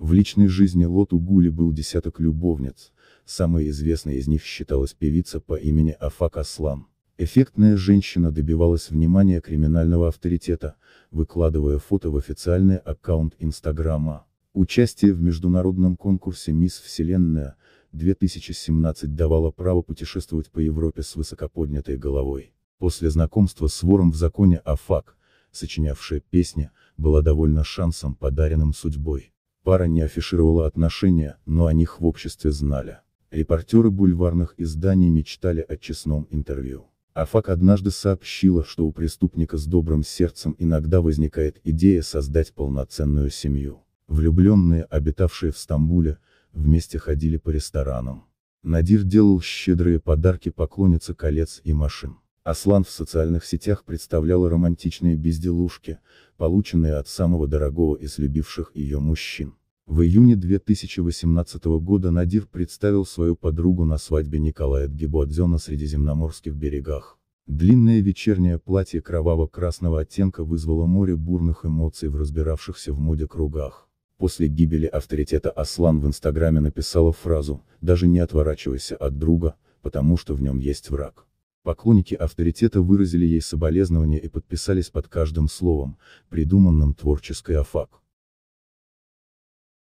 В личной жизни Лоту Гули был десяток любовниц, самой известной из них считалась певица по имени Афак Аслан. Эффектная женщина добивалась внимания криминального авторитета, выкладывая фото в официальный аккаунт Инстаграма. Участие в международном конкурсе «Мисс Вселенная» 2017 давало право путешествовать по Европе с высокоподнятой головой. После знакомства с вором в законе Афак, сочинявшая песни, была довольна шансом, подаренным судьбой. Пара не афишировала отношения, но о них в обществе знали. Репортеры бульварных изданий мечтали о честном интервью. Афак однажды сообщила, что у преступника с добрым сердцем иногда возникает идея создать полноценную семью. Влюбленные, обитавшие в Стамбуле, вместе ходили по ресторанам. Надир делал щедрые подарки поклоннице колец и машин. Аслан в социальных сетях представлял романтичные безделушки, полученные от самого дорогого из любивших ее мужчин. В июне 2018 года Надир представил свою подругу на свадьбе Николая Дгибуадзе на Средиземноморских берегах. Длинное вечернее платье кроваво-красного оттенка вызвало море бурных эмоций в разбиравшихся в моде кругах. После гибели авторитета Аслан в Инстаграме написала фразу «Даже не отворачивайся от друга, потому что в нем есть враг». Поклонники авторитета выразили ей соболезнования и подписались под каждым словом, придуманным творческой Афак.